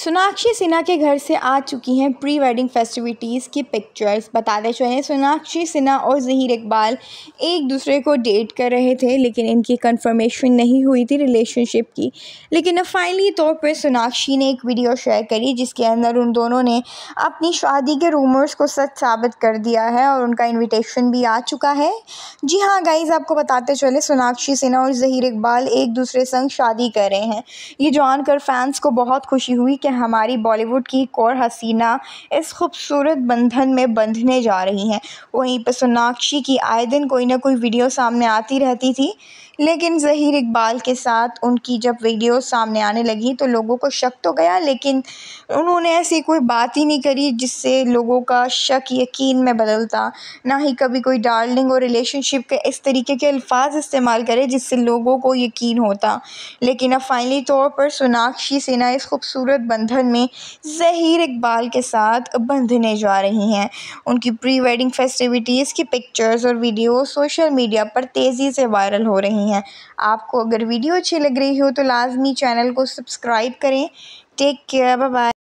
सोनाक्षी सिन्हा के घर से आ चुकी हैं प्री वेडिंग फेस्टिविटीज़ की पिक्चर्स बताते चले सोनाक्षी सिन्हा और जहीर इकबाल एक दूसरे को डेट कर रहे थे लेकिन इनकी कंफर्मेशन नहीं हुई थी रिलेशनशिप की लेकिन अब फाइनली तौर पर सोनाक्षी ने एक वीडियो शेयर करी जिसके अंदर उन दोनों ने अपनी शादी के रूमर्स को सच साबित कर दिया है और उनका इन्विटेशन भी आ चुका है जी हाँ गाइज आपको बताते चले सोनाक्षी सिन्हा और जहीर इकबाल एक दूसरे संग शादी कर रहे हैं ये जानकर फैंस को बहुत खुशी हुई कि कि हमारी बॉलीवुड की एक और हसीना इस खूबसूरत बंधन में बंधने जा रही हैं वहीं पर सोनाक्षी की आए दिन कोई ना कोई वीडियो सामने आती रहती थी लेकिन ज़हीर इकबाल के साथ उनकी जब वीडियो सामने आने लगी तो लोगों को शक तो गया लेकिन उन्होंने ऐसी कोई बात ही नहीं करी जिससे लोगों का शक यकीन में बदलता ना ही कभी कोई डार्लिंग और रिलेशनशिप के इस तरीके के अल्फाज इस्तेमाल करे जिससे लोगों को यकीन होता लेकिन अब फाइनली तौर पर सोनाक्षी सिन्हा इस खूबसूरत बंधन में ज़हीर इकबाल के साथ बंधने जा रही हैं उनकी प्री वेडिंग फेस्टिविटीज़ की पिक्चर्स और वीडियो सोशल मीडिया पर तेज़ी से वायरल हो रही हैं रही हैं आपको अगर वीडियो अच्छी लग रही हो तो लाजमी चैनल को सब्सक्राइब करें टेक केयर बाय